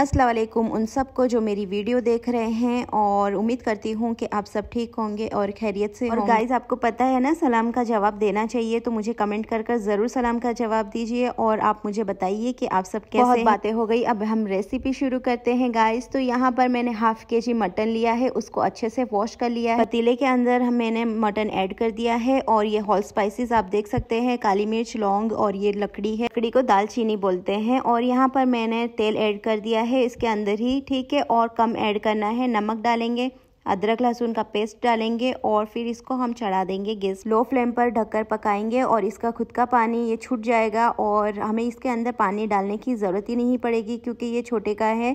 वालेकुम उन सबको जो मेरी वीडियो देख रहे हैं और उम्मीद करती हूँ कि आप सब ठीक होंगे और खैरियत से और गाइज आपको पता है ना सलाम का जवाब देना चाहिए तो मुझे कमेंट कर कर ज़रूर सलाम का जवाब दीजिए और आप मुझे बताइए कि आप सब कैसे बहुत बातें हो गई अब हम रेसिपी शुरू करते हैं गाइज तो यहाँ पर मैंने हाफ के जी मटन लिया है उसको अच्छे से वॉश कर लिया है पतीले के अंदर हम मैंने मटन एड कर दिया है और ये हॉल स्पाइसिस आप देख सकते हैं काली मिर्च लौंग और ये लकड़ी है लकड़ी को दालचीनी बोलते हैं और यहाँ पर मैंने तेल एड कर दिया है है इसके अंदर ही ठीक है और कम ऐड करना है नमक डालेंगे अदरक लहसुन का पेस्ट डालेंगे और फिर इसको हम चढ़ा देंगे गैस लो फ्लेम पर ढककर पकाएंगे और इसका खुद का पानी ये छूट जाएगा और हमें इसके अंदर पानी डालने की ज़रूरत ही नहीं पड़ेगी क्योंकि ये छोटे का है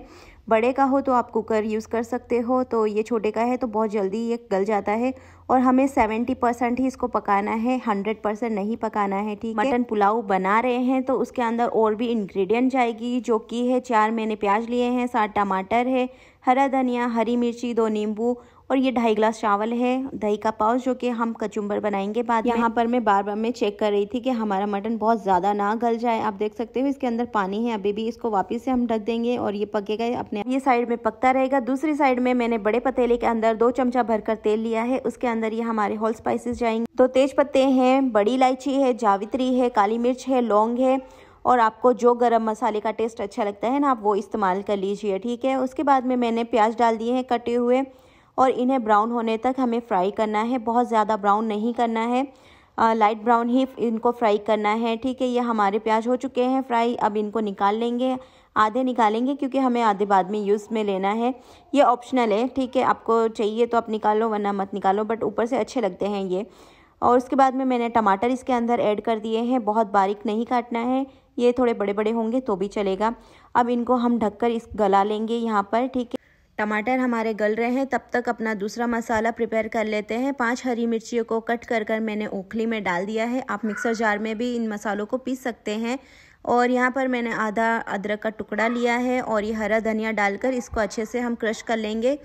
बड़े का हो तो आप कुकर यूज़ कर सकते हो तो ये छोटे का है तो बहुत जल्दी ये गल जाता है और हमें सेवेंटी परसेंट ही इसको पकाना है हंड्रेड परसेंट नहीं पकाना है ठीक है मटन पुलाव बना रहे हैं तो उसके अंदर और भी इंग्रेडिएंट जाएगी जो कि है चार मैंने प्याज लिए हैं सात टमाटर है हरा धनिया हरी मिर्ची दो नींबू और ये ढाई ग्लास चावल है दही का पाव जो कि हम कचुम्बर बनाएंगे बाद यहाँ पर मैं बार बार मैं चेक कर रही थी कि हमारा मटन बहुत ज़्यादा ना गल जाए आप देख सकते हो इसके अंदर पानी है अभी भी इसको वापस से हम ढक देंगे और ये पकेगा अपने ये साइड में पकता रहेगा दूसरी साइड में मैंने बड़े पतीले के अंदर दो चमचा भरकर तेल लिया है उसके अंदर ये हमारे होल स्पाइसिस जाएंगे दो तेज पत्ते हैं बड़ी इलायची है जावित्री है काली मिर्च है लौंग है और आपको जो गरम मसाले का टेस्ट अच्छा लगता है ना आप वो इस्तेमाल कर लीजिए ठीक है उसके बाद में मैंने प्याज डाल दिए हैं कटे हुए और इन्हें ब्राउन होने तक हमें फ्राई करना है बहुत ज़्यादा ब्राउन नहीं करना है लाइट ब्राउन ही इनको फ्राई करना है ठीक है ये हमारे प्याज हो चुके हैं फ्राई अब इनको निकाल लेंगे आधे निकालेंगे क्योंकि हमें आधे बाद में यूज़ में लेना है ये ऑप्शनल है ठीक है आपको चाहिए तो आप निकालो वरना मत निकालो बट ऊपर से अच्छे लगते हैं ये और उसके बाद में मैंने टमाटर इसके अंदर ऐड कर दिए हैं बहुत बारीक नहीं काटना है ये थोड़े बड़े बड़े होंगे तो भी चलेगा अब इनको हम ढककर इस गला लेंगे यहाँ पर ठीक है टमाटर हमारे गल रहे हैं तब तक अपना दूसरा मसाला प्रिपेयर कर लेते हैं पांच हरी मिर्चियों को कट कर कर मैंने ओखली में डाल दिया है आप मिक्सर जार में भी इन मसालों को पीस सकते हैं और यहाँ पर मैंने आधा अदरक का टुकड़ा लिया है और ये हरा धनिया डालकर इसको अच्छे से हम क्रश कर लेंगे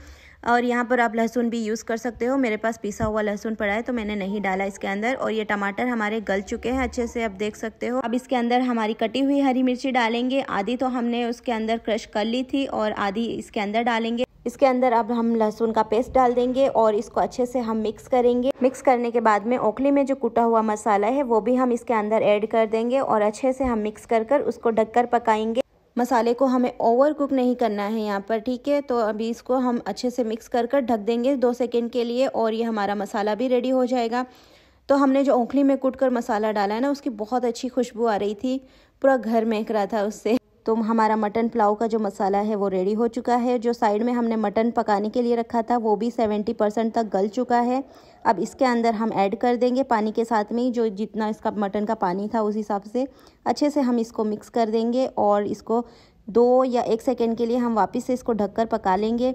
और यहाँ पर आप लहसुन भी यूज़ कर सकते हो मेरे पास पिसा हुआ लहसुन पड़ा है तो मैंने नहीं डाला इसके अंदर और ये टमाटर हमारे गल चुके हैं अच्छे से आप देख सकते हो अब इसके अंदर हमारी कटी हुई हरी मिर्ची डालेंगे आधी तो हमने उसके अंदर क्रश कर ली थी और आधी इसके अंदर डालेंगे इसके अंदर अब हम लहसुन का पेस्ट डाल देंगे और इसको अच्छे से हम मिक्स करेंगे मिक्स करने के बाद में ओखली में जो कुटा हुआ मसाला है वो भी हम इसके अंदर ऐड कर देंगे और अच्छे से हम मिक्स कर कर उसको ढककर पकाएंगे मसाले को हमें ओवर कुक नहीं करना है यहाँ पर ठीक है तो अभी इसको हम अच्छे से मिक्स कर कर ढक देंगे दो सेकेंड के लिए और ये हमारा मसाला भी रेडी हो जाएगा तो हमने जो ओखली में कूट कर मसाला डाला है ना उसकी बहुत अच्छी खुशबू आ रही थी पूरा घर महक रहा था उससे तो हमारा मटन पुलाव का जो मसाला है वो रेडी हो चुका है जो साइड में हमने मटन पकाने के लिए रखा था वो भी सेवेंटी परसेंट तक गल चुका है अब इसके अंदर हम ऐड कर देंगे पानी के साथ में ही जो जितना इसका मटन का पानी था उस हिसाब से अच्छे से हम इसको मिक्स कर देंगे और इसको दो या एक सेकेंड के लिए हम वापस से इसको ढककर पका लेंगे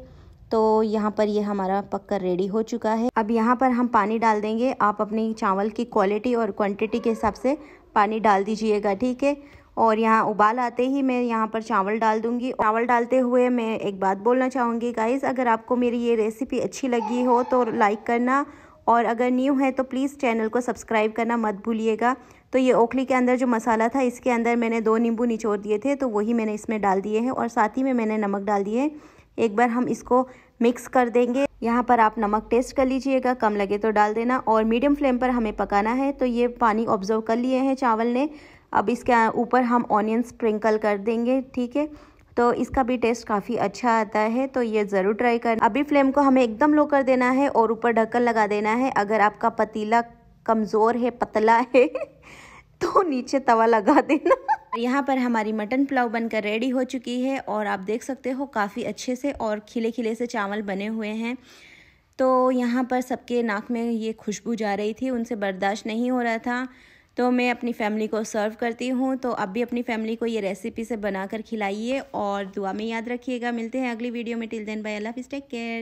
तो यहाँ पर ये हमारा पककर रेडी हो चुका है अब यहाँ पर हम पानी डाल देंगे आप अपनी चावल की क्वालिटी और क्वांटिटी के हिसाब से पानी डाल दीजिएगा ठीक है और यहाँ उबाल आते ही मैं यहाँ पर चावल डाल दूँगी चावल डालते हुए मैं एक बात बोलना चाहूँगी गाइज़ अगर आपको मेरी ये रेसिपी अच्छी लगी हो तो लाइक करना और अगर न्यू है तो प्लीज़ चैनल को सब्सक्राइब करना मत भूलिएगा तो ये ओखली के अंदर जो मसाला था इसके अंदर मैंने दो नींबू निचोड़ दिए थे तो वही मैंने इसमें डाल दिए हैं और साथ ही में मैंने नमक डाल दिए एक बार हम इसको मिक्स कर देंगे यहाँ पर आप नमक टेस्ट कर लीजिएगा कम लगे तो डाल देना और मीडियम फ्लेम पर हमें पकाना है तो ये पानी ऑब्जर्व कर लिए हैं चावल ने अब इसके ऊपर हम ऑनियन स्प्रिंकल कर देंगे ठीक है तो इसका भी टेस्ट काफ़ी अच्छा आता है तो ये ज़रूर ट्राई करें अभी फ्लेम को हमें एकदम लो कर देना है और ऊपर ढक्कन लगा देना है अगर आपका पतीला कमज़ोर है पतला है तो नीचे तवा लगा देना यहाँ पर हमारी मटन पुलाव बनकर रेडी हो चुकी है और आप देख सकते हो काफ़ी अच्छे से और खिले खिले से चावल बने हुए हैं तो यहाँ पर सबके नाक में ये खुशबू जा रही थी उनसे बर्दाश्त नहीं हो रहा था तो मैं अपनी फैमिली को सर्व करती हूँ तो अब भी अपनी फैमिली को ये रेसिपी से बनाकर खिलाइए और दुआ में याद रखिएगा मिलते हैं अगली वीडियो में टिल देन बाय अल्लाह टेक केयर